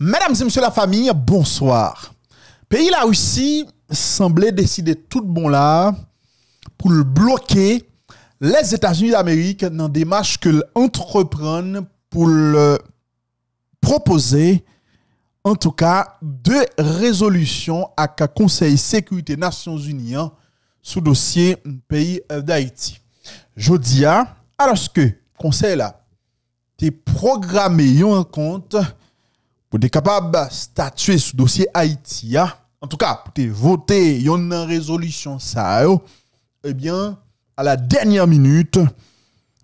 Mesdames et messieurs la famille, bonsoir. Pays la Russie semblait décider tout bon là pour bloquer les États-Unis d'Amérique dans des démarche que entreprennent pour proposer en tout cas deux résolutions à Conseil sécurité des Nations Unies hein, sous dossier pays d'Haïti. Jodia, alors que conseil là, programmé en compte pour être capable de statuer sur dossier Haïti, hein. en tout cas, pour voter une résolution, ça, eh bien, à la dernière minute,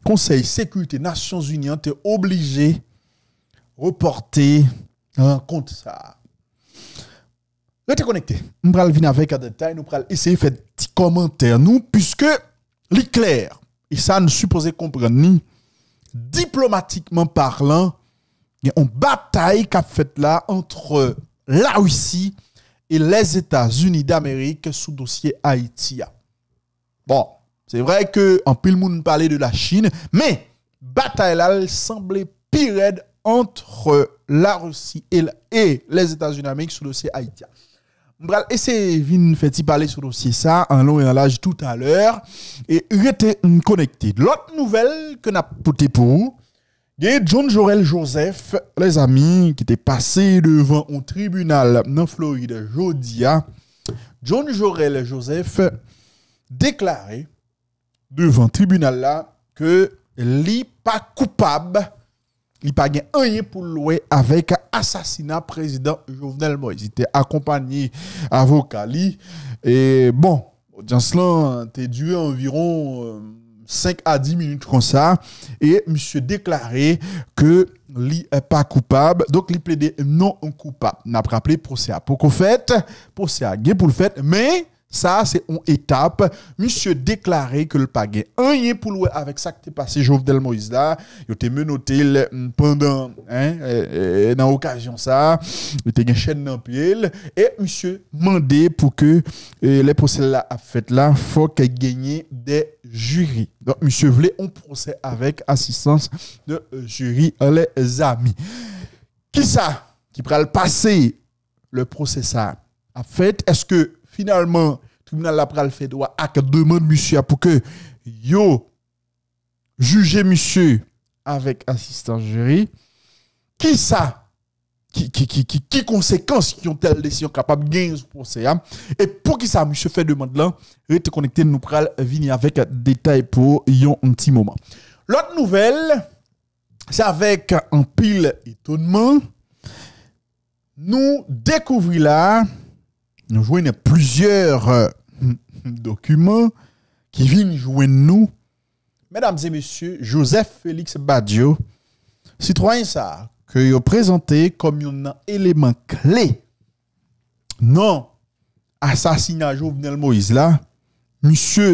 Conseil sécurité Nations Unies est obligé de reporter un compte ça. Restez Nous allons venir avec un détail, nous allons essayer de faire des commentaires, nous, puisque l'éclair, et ça nous supposons comprendre, ni, diplomatiquement parlant, il y a une bataille qui a fait là entre la Russie et les États-Unis d'Amérique sous dossier Haïti. Bon, c'est vrai que en le monde parlait de la Chine, mais bataille là semblait pire entre la Russie et, les États-Unis d'Amérique sous dossier Haïti. vais essayer de faire parler sur dossier ça en long et en large tout à l'heure et rester connecté. L'autre nouvelle que n'a pas pour vous, Yè John Jorel Joseph, le zami ki te pase devan ou tribunal nan Floyd Jodia. John Jorel Joseph deklare devan tribunal la ke li pa koupab, li pa gen anye pou loue avek asasina prezident Jovenel Moise. Yè jite akompanyi avokali. E bon, jan slan te dwe environ... Euh, 5 à 10 minutes comme ça, et monsieur déclaré que lui n'est pas coupable, donc il plaidé non coupable. N'a pas rappelé procès à pour fait, procès à pour le fait, mais ça, c'est une étape. Monsieur déclaré que le Un yé pour louer avec ça qui t'es passé Jovenel Moïse là. Il était menotté pendant, hein, dans l'occasion ça. Il était une chaîne dans pied. Et monsieur demandait pour que les procès là, a fait là, faut qu'il gagne des jury. Donc, monsieur, voulez on procès avec assistance de euh, jury, les amis. Qui ça qui pourra le passer le procès ça a fait? Est-ce que finalement, le tribunal a le fait droit à demande monsieur pour que yo jugez monsieur avec assistance jury? Qui ça qui, conséquences qui ont telle décision capable de gagner pour hein? Et pour qui ça, monsieur fait demande là, restez connecté, nous pral venir avec détail pour un petit moment. L'autre nouvelle, c'est avec un pile étonnement, nous découvrons là, nous joignons plusieurs euh, documents qui viennent jouer nous. Mesdames et messieurs, Joseph Félix Badio, citoyen ça, ke yo prezante kom yon nan eleman kle nan asasina Jovenel Moïse la, misyo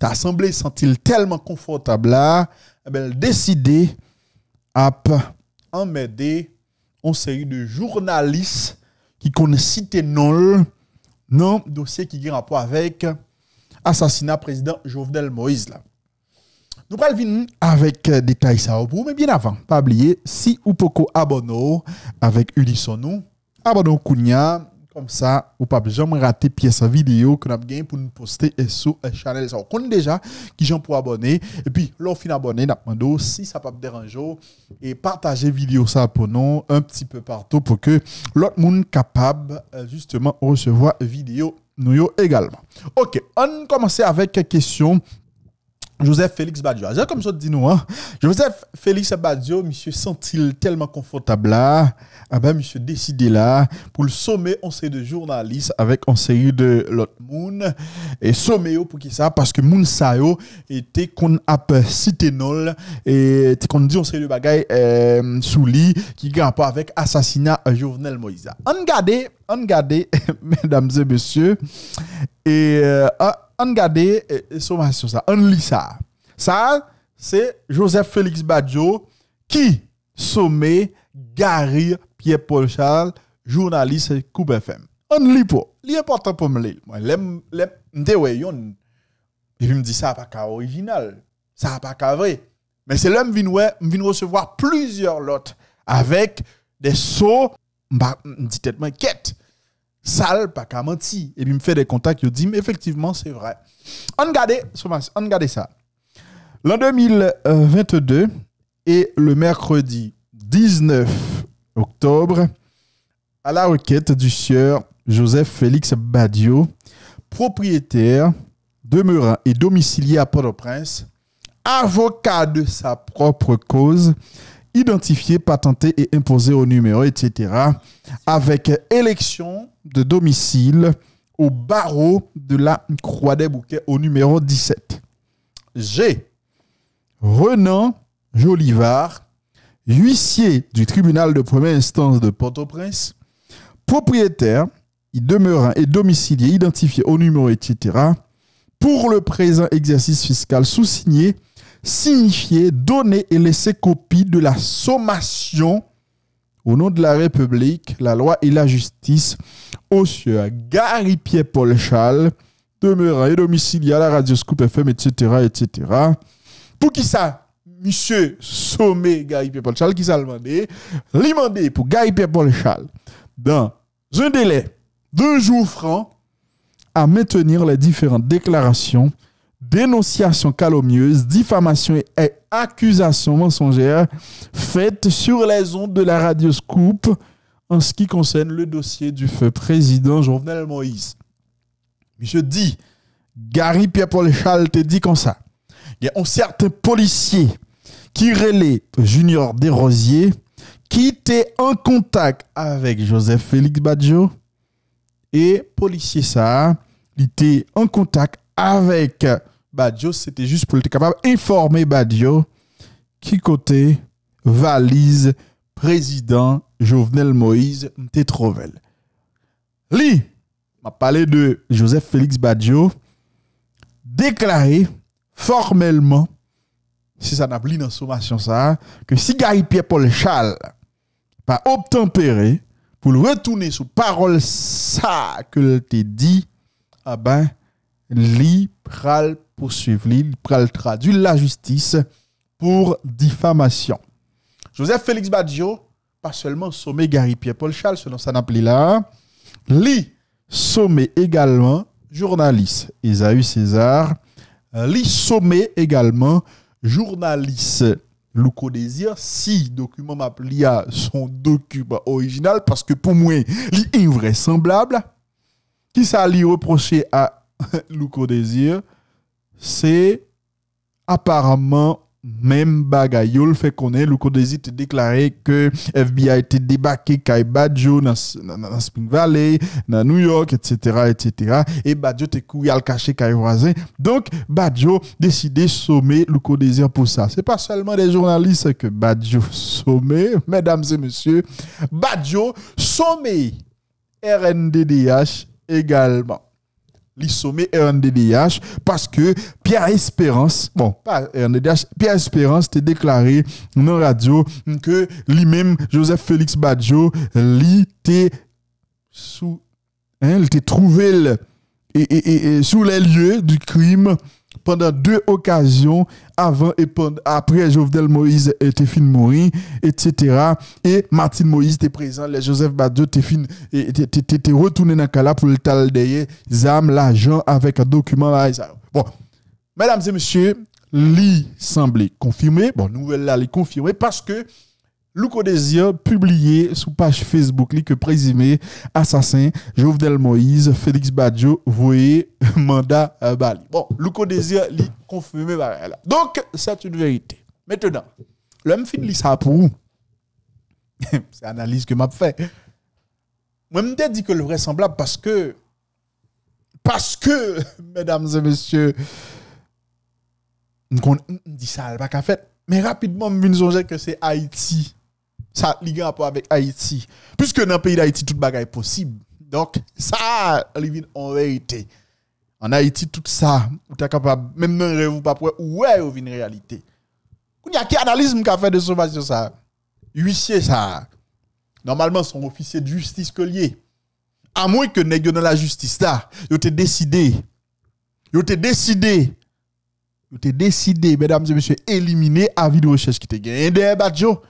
ta asemble sentil telman konfortab la, e eh bel deside ap amede onseye de jounalis ki kon sitenol nan dosye ki gira po avek asasina prezident Jovenel Moïse la. Nous parlons avec euh, détail ça au bout, mais bien avant, pas oublier, si ou poco abonno avec Ulisson abonnez-vous Kounia, comme ça, ou pas jamais rater pièce vidéo que nous avons pour nous poster sur la euh, chaîne. Ça, on déjà qui j'en pour abonner. Et puis, l'offre abonné, mando si ça pas dérange et partager vidéo ça pour nous un petit peu partout pour que l'autre monde capable euh, justement recevoir vidéo nous également. Ok, on commence avec une question Joseph Félix Badio. C'est comme ça dit nous. Hein? Joseph Félix Badio, monsieur sent-il tellement confortable là Ah ben, monsieur décidé là pour le sommet on serait de journalistes avec en série de l'autre monde. Et sommet pour qui ça Parce que Moon Sayo était qu'on cité Citénol et qu'on dit on série de bagaille euh, sous lit qui gagne pas avec assassinat euh, Jovenel Moïse. On regardez An gade, mèdames et messieurs, an euh, gade, an li sa. Sa, se Joseph Félix Badiou, ki somè Gary Pierre-Paul Charles, jounaliste Koub FM. An li pou. Li apotre pou m li. M dewe yon. J m di sa apaka orijinal. Sa apaka vre. M se lè m vin wè, m vin wosevwa plizior lot avèk de so... me dit tellement quête sale pas qu'à mentir et puis me fait des contacts je dis mais effectivement c'est vrai on regardez on ça l'an 2022 et le mercredi 19 octobre à la requête du sieur Joseph Félix Badio propriétaire demeurant et domicilié à Port-au-Prince avocat de sa propre cause identifié, patenté et imposé au numéro, etc. Avec élection de domicile au barreau de la Croix des Bouquets au numéro 17. G. Renan Jolivard, huissier du tribunal de première instance de Port-au-Prince, propriétaire, y demeurant et domicilié, identifié au numéro, etc., pour le présent exercice fiscal sous-signé signifier, donner et laisser copie de la sommation au nom de la République, la loi et la justice au sieur Gary Pierre-Paul Charles, demeurant et domicilié à la radio Scoop FM, etc., etc. Pour qui ça Monsieur Sommé Gary Pierre-Paul qui ça demandé pour Gary Pierre-Paul dans un délai deux jours francs, à maintenir les différentes déclarations dénonciation calomnieuse, diffamation et accusation mensongères faites sur les ondes de la radio Scoop en ce qui concerne le dossier du feu président Jovenel Moïse. Je dis, Gary Pierre-Paul Charles te dit comme ça. Il y a un certain policier qui relaie Junior Desrosiers qui était en contact avec Joseph Félix Badjo et policier ça, il était en contact avec Badio, c'était juste pour être capable d'informer Badio qui côté valise président Jovenel Moïse Tetrovel. Li, m'a parlé de Joseph Félix Badio déclaré formellement, si ça n'a plus dans sommation ça, que si Gary Pierre-Paul Charles pas obtempéré pour le retourner sous parole ça que l'a dit, ah ben, li poursuivre l'île, pral traduit la justice pour diffamation. Joseph Félix Badjo, pas seulement sommé Gary Pierre-Paul Charles, selon sa appelé là, lit sommé également journaliste Esaü César, lit sommé également journaliste Louko Désir, si document à son document original, parce que pour moi, il est invraisemblable, qui ça reprocher à Louko Désir? c'est apparemment même bagayou le fait qu'on le a déclaré que FBI été débarqué Kai Badjo dans, Spring Valley dans New York etc etc et Badjo te couru à le cacher voisin donc Badjo décidé sommer le pour ça c'est pas seulement des journalistes que Badjo sommé, mesdames et messieurs Badjo sommé RNDDH également les sommet RNDDH parce que Pierre Espérance, bon, pas RNDDH, Pierre Espérance t'a déclaré dans la radio que lui-même, Joseph Félix Badjo, lui était sous, hein, trouvé sous les lieux du crime pendant deux occasions avant et après Jovenel Moïse était fin mourir, etc. Et Martin Moïse était présent, les Joseph Badiou était fin, était retourné dans pour le tal l'argent avec un document Bon, mesdames et messieurs, li semblait confirmé, bon, nouvelle là, les confirmé parce que Louko Désir publié sur page Facebook li, que présumé assassin Jovenel Moïse, Félix Badjo, voyez Manda, euh, Bali. Bon, Louko Désir confirmé Donc, c'est une vérité. Maintenant, l'homme finit ça pour C'est l'analyse que m'a fait. Moi, je dit que le vraisemblable parce que, parce que, mesdames et messieurs, on dit ça, pas qu'à Mais rapidement, je me que c'est Haïti ça a rapport avec Haïti. Puisque dans le pays d'Haïti, tout bagaille est possible. Donc, ça, a en réalité, En Haïti, tout ça, vous êtes capable, même dans rêve, vous pas pour ouais, vous une réalité. Il y a qui analyse qui a fait de sauvage ça? Huissier, ça. Normalement, son officier de justice que lié. À moins que nous dans la justice là, il décidé. Vous te décidé. Vous te décidé, mesdames et messieurs, éliminer avis de recherche qui te gagné badjo.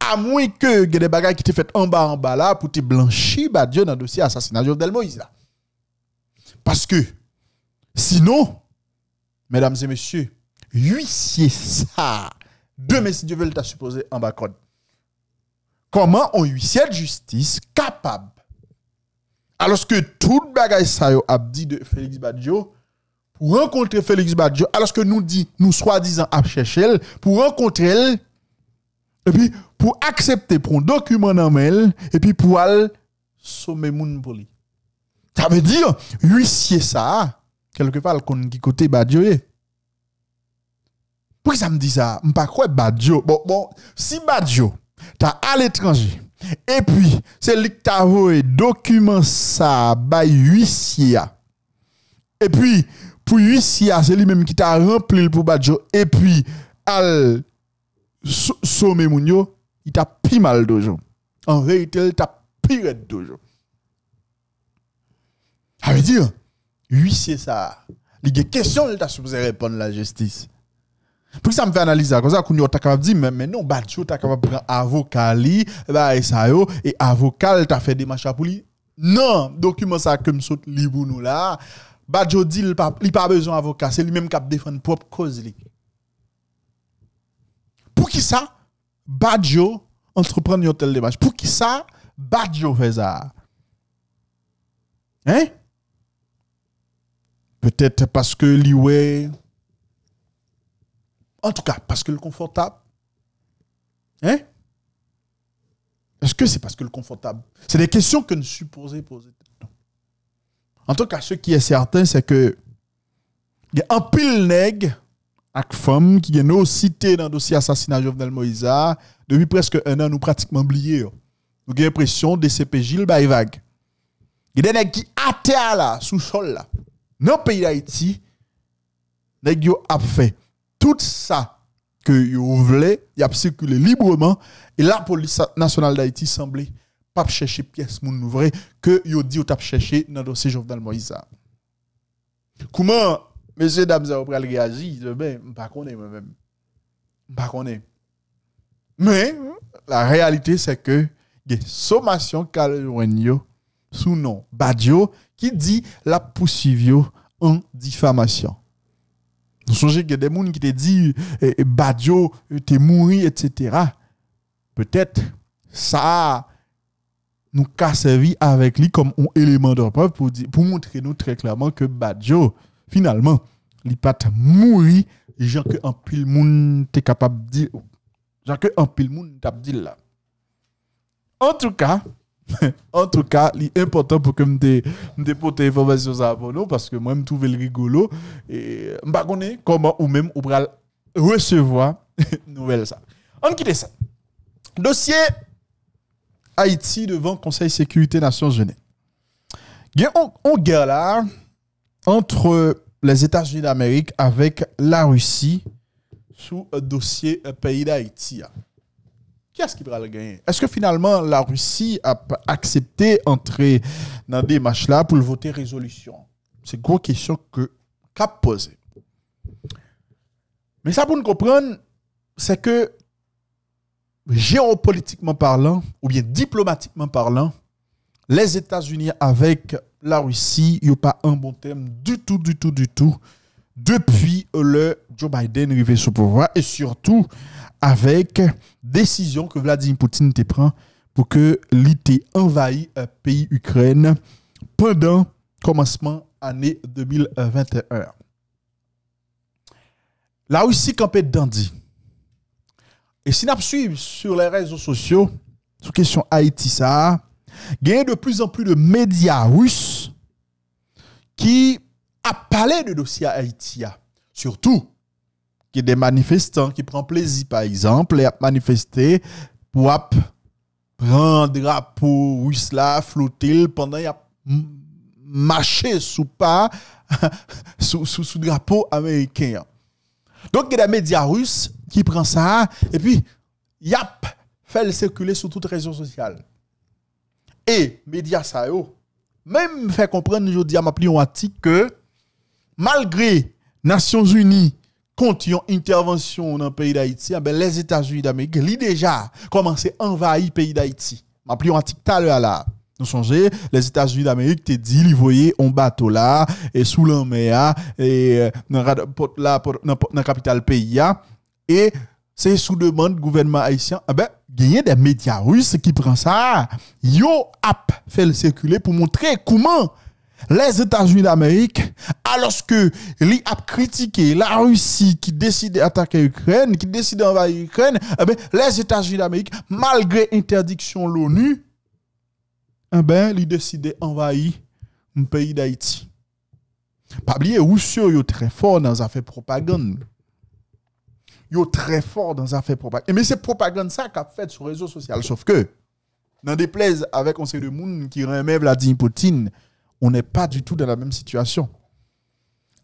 À moins que y ait des bagages qui te fait en bas en bas là pour te blanchir bah, dans le dossier assassinat de Moïse Parce que sinon mesdames et messieurs, huissier ça demain si Dieu veut supposé en bas Comment on huissier de justice capable alors que tout bagage ça a dit de Félix Badjo pour rencontrer Félix Badjo alors que nous dit nous soi-disant à pour rencontrer elle epi pou aksepte pou an dokumen anmel, epi pou al some moun pou li. Ta ve di yo, yusye sa, kelke pal kon ki kote badjo ye. Pou ki sa m di sa, m pa kwe badjo, bon, bon, si badjo, ta al etranji, epi, se li k ta vowe dokumen sa, bay yusye ya, epi, pou yusye ya, se li menm ki ta remplil pou badjo, epi, al, sommet Mounio, il t'a plus mal dojo. En réalité, il t'a pire dojo. Ça veut dire, oui, c'est ça. Il y a question, questions supposé répondre la justice. Pour ça, me fait analyser. Comme ça, qu'on t'a capable de dire, mais, non, Badjo, tu capable de prendre avocat, li, bah, et ça, yo, et avocat, tu fait des machins pour lui. Non, document ça, comme saute libre nous là. Badjo dit, il n'a pas besoin avocat. C'est lui-même qui a défendu propre cause. Li qui ça Badjo entreprend une des Pour qui ça Badjo fait ça Hein Peut-être parce que l'Iwe. En tout cas, parce que le confortable. Hein Est-ce que c'est parce que le confortable C'est des questions que nous supposons poser. En tout cas, ce qui est certain, c'est que il y a un pile nègre avec femme qui est cité dans le dossier assassinat Jovenel Moïse depuis presque un an nous pratiquement oublié nous avons l'impression de CPJ le bail vague il y a des qui à là sous sol dans pays d'Haïti nèg yo fait tout ça que yo voulez y a circulé librement et la police nationale d'Haïti semblait pas chercher pièce moun vrai que yo dit ou cherché dans le dossier Jovenel Moïsa. comment Monsieur Damza, après pouvez réagir. Je ne pas moi-même. Je ne sais pas. Mais la réalité, c'est que il y a une sommation sous nom Badio qui dit la poursuivio en diffamation. Nous songez qu'il y a des gens qui te dit Badjo eh, eh, Badio, mort, eh, mouru, etc. Peut-être ça nous a servi avec lui comme un élément de preuve pour, pour montrer nous très clairement que Badio, Finalman, li pat mouri janke an pil moun te kapab dil. Janke an pil moun te kapab dil la. An tou ka, an tou ka, li important pou ke m de poten informasyon sa apon nou, paske m wè m touvel rigolo, m bagone koman ou mèm ou pral resevoa nouvel sa. An ki de sa. Dosye, Haiti devan konsey sekurite nasyon jene. Gen an gè la, an, entre les États-Unis d'Amérique avec la Russie sous un dossier euh, pays d'Haïti. Qui est ce qui va le gagner Est-ce que finalement la Russie a accepté d'entrer dans des matchs-là pour voter résolution C'est une grosse question que cap poser. Mais ça pour nous comprendre, c'est que géopolitiquement parlant, ou bien diplomatiquement parlant, les États-Unis avec la Russie, il n'y a pas un bon thème du tout, du tout, du tout depuis le Joe Biden arrivé sur pouvoir et surtout avec décision que Vladimir Poutine prend pour que l'IT envahit le euh, pays Ukraine pendant commencement année 2021. La Russie campait dandy. Et si nous suivons sur les réseaux sociaux, sur question Haïti, ça, il y a de plus en plus de médias russes qui a parlé de dossier Haïti. Hein. Surtout, il y a des manifestants qui prennent plaisir, par exemple, et à manifester pour prendre drapeau russe là, flotter pendant y a sous pas sous, sous, drapeau américain. Hein. Donc, il y a des médias russes qui prennent ça et puis, yap, fait le circuler sur toutes les réseaux sociaux. Et médias ça même fait comprendre aujourd'hui à ma que malgré Nations Unies contre l'intervention intervention dans le pays d'Haïti, eh ben les États-Unis d'Amérique, ont déjà commencé à envahir le pays d'Haïti. Ma article tout à là. Nous songez, les États-Unis d'Amérique te dit, ils voyaient un bateau là, et sous la et euh, dans la capitale pays, et c'est sous demande gouvernement haïtien. Eh ben, il y a des médias russes qui prennent ça. Yo app fait le circuler pour montrer comment les États-Unis d'Amérique, alors que li a critiqué la Russie qui décide d'attaquer l'Ukraine, qui décide d'envahir l'Ukraine, eh ah ben, les États-Unis d'Amérique, malgré interdiction de l'ONU, eh ben, ils décidé d'envahir le pays d'Haïti. Pas oublier, Russie très fort dans les affaires propagande yo très fort dans affaire propagande. mais c'est propagande ça qu'a fait sur les réseaux sociaux. Sauf que, dans des déplaise avec on sait de monde qui remet Vladimir Poutine, on n'est pas du tout dans la même situation.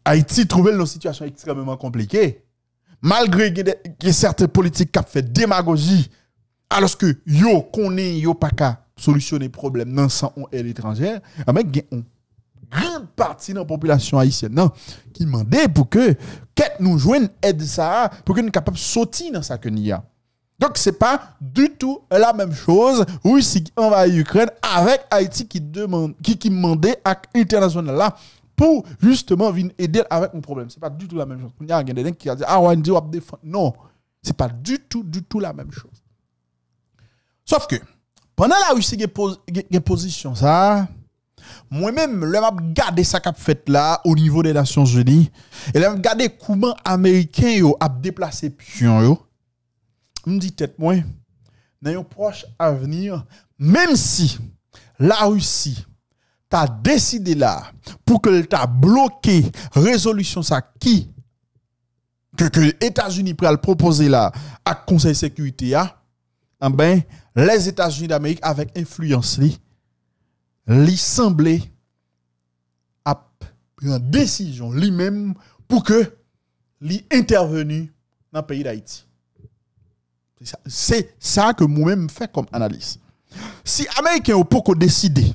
Haïti trouvait une situation extrêmement compliquée. Malgré que certaines politiques qui fait démagogie, alors que yo connaît yo pas qu'à solutionner problème non sans on est l'étranger, avec ah, un rin pati nan populasyon Haitien. Nan, ki mande pou ke ket nou jwen ed sa, pou ke nou kapap soti nan sa ke ni ya. Donk se pa du tout la menm chose ou si an va y Ukren avèk Haiti ki mande ak international la pou justement vin edel avèk mou problem. Se pa du tout la menm chose. Ah non, se pa du tout du tout la menm chose. Sof ke, pwana la ou si gen posisyon sa... Moi-même, le gardé ça qu'a fait là au niveau des Nations Unies et le gardé comment américain yo a déplacé pion yo. Me m'm dit être moi dans un proche avenir même si la Russie t'a décidé là pour que t'a bloqué résolution ça qui que les États-Unis pourraient proposer là à Conseil de sécurité ah, eh ben les États-Unis d'Amérique avec influence l'Assemblée a pris une décision lui-même pour que l'intervenu dans le pays d'Haïti. C'est ça que moi-même fais comme analyse. Si Américains ont pas décidé,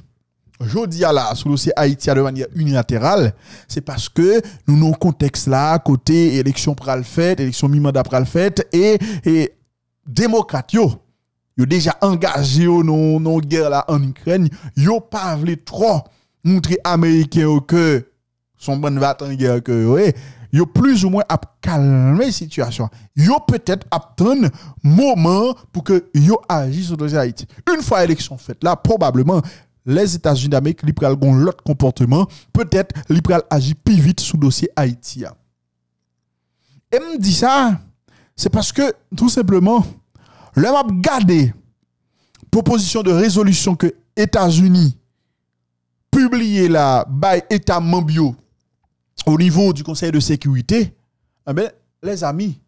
je dis à la sous dossier Haïti de manière unilatérale, c'est parce que nous avons un contexte là, côté élection pral fait, élection mi-mandat pral fait, et, démocratie yo déjà engagé dans non guerre là en Ukraine, yo pas voulu trop montrer Américains que son bon va en guerre que yo plus ou moins à calmer situation. Yo peut-être un moment pour que yo agisse sur dossier Haïti. Une fois élection faite là, probablement les États-Unis d'Amérique li pral l'autre comportement, peut-être li pral agir plus vite sur dossier Haïti. Et me dit ça, c'est parce que tout simplement le map gardé proposition de résolution que États-Unis publié là par État membre au niveau du Conseil de sécurité, eh ben, les amis,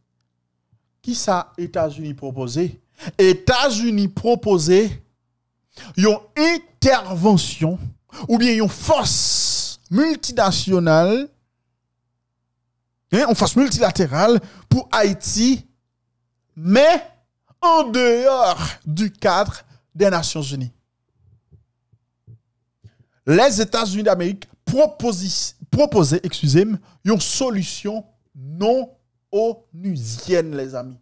qui ça États-Unis proposé États-Unis proposé une intervention ou bien une force multinationale, hein, une force multilatérale pour Haïti, mais en dehors du cadre des Nations Unies. Les États-Unis d'Amérique proposaient, excusez-moi, une solution non onusienne, les amis.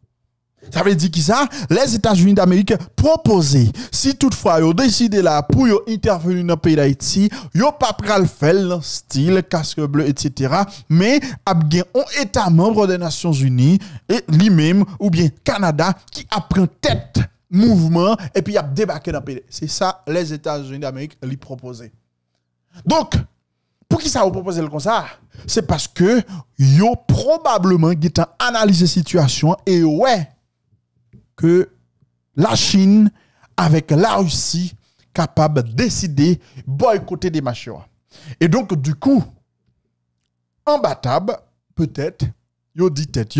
Ça veut dire qui ça, les États-Unis d'Amérique proposent, si toutefois ils ont décidé là pour intervenir dans le pays d'Haïti, ils n'ont pas pris le faire, style, casque bleu, etc. Mais ils ont un État membre des Nations Unies, et lui-même, ou bien Canada, qui a apprend tête mouvement et puis il a débarqué dans le pays. C'est ça les États-Unis d'Amérique lui proposaient. Donc, pour qui ça vous propose le comme ça C'est parce que ont probablement analysé la situation et ouais que la Chine, avec la Russie, capable de décider boycotter des machins. Et donc, du coup, imbattable, peut-être, yo dit tête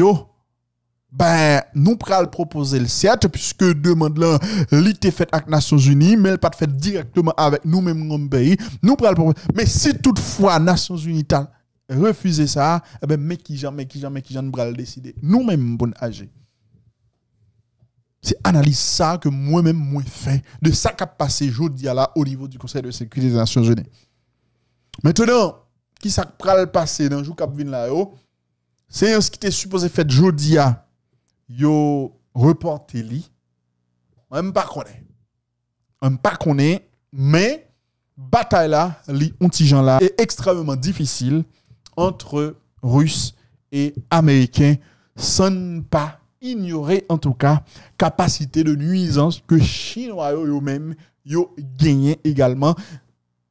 ben, nous pral proposer le CERT, puisque demande là, l'IT fait avec Nations Unies, mais elle pas fait directement avec nous-mêmes pays, nous proposer. Mais si toutefois, Nations Unies refusé ça, eh ben, mais qui jamais, qui jamais, qui jamais le décider. Nous-mêmes, bon agir. C'est analyse ça que moi-même, moins fait de ça qui a passé aujourd'hui là au niveau du Conseil de sécurité des Nations Unies. Maintenant, qui ça pral passer dans le jour qui là C'est ce qui était supposé faire aujourd'hui à yo reporté li. Même pas ne Même pas mais mais bataille là, li gens là est extrêmement difficile entre Russes et Américains sans pas ignorer en tout cas capacité de nuisance que chinois eux-mêmes yo gagné également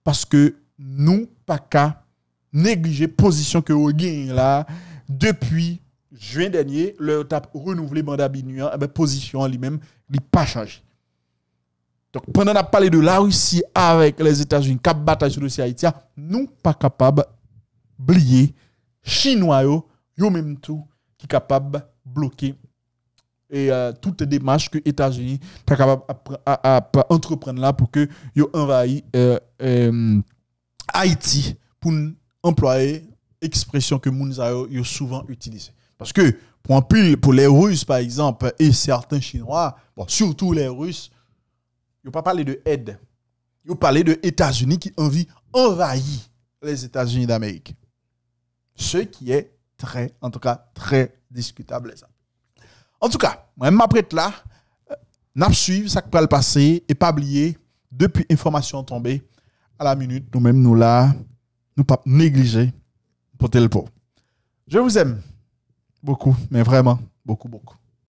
parce que nous pas qu'à négliger position que vous gagnez là depuis juin dernier le tap renouvelé mandat binuan hein, eh ben, position lui-même pas changé donc pendant qu'on a parlé de la Russie avec les États-Unis cap bataille sur le Haïti nous pas capable oublier chinois yo, yo même tout qui capable bloquer et euh, toutes les démarches que les États-Unis sont capables d'entreprendre là pour que ils envahissent euh, euh, Haïti pour employer l'expression que Mounzao a souvent utilisée. Parce que pour, pour les Russes, par exemple, et certains Chinois, bon, surtout les Russes, ils n'ont pas parlé de aide. Ils ont parlé de États-Unis qui envie envahir les États-Unis d'Amérique. Ce qui est très, en tout cas, très discutable. Ça. En tout cas, moi, après m'apprête là. Euh, N'a suivre ça peut le passer et pas oublier, depuis information tombée, à la minute, nous-mêmes, nous là, nous pas négliger pour tel pot. Je vous aime beaucoup, mais vraiment, beaucoup, beaucoup.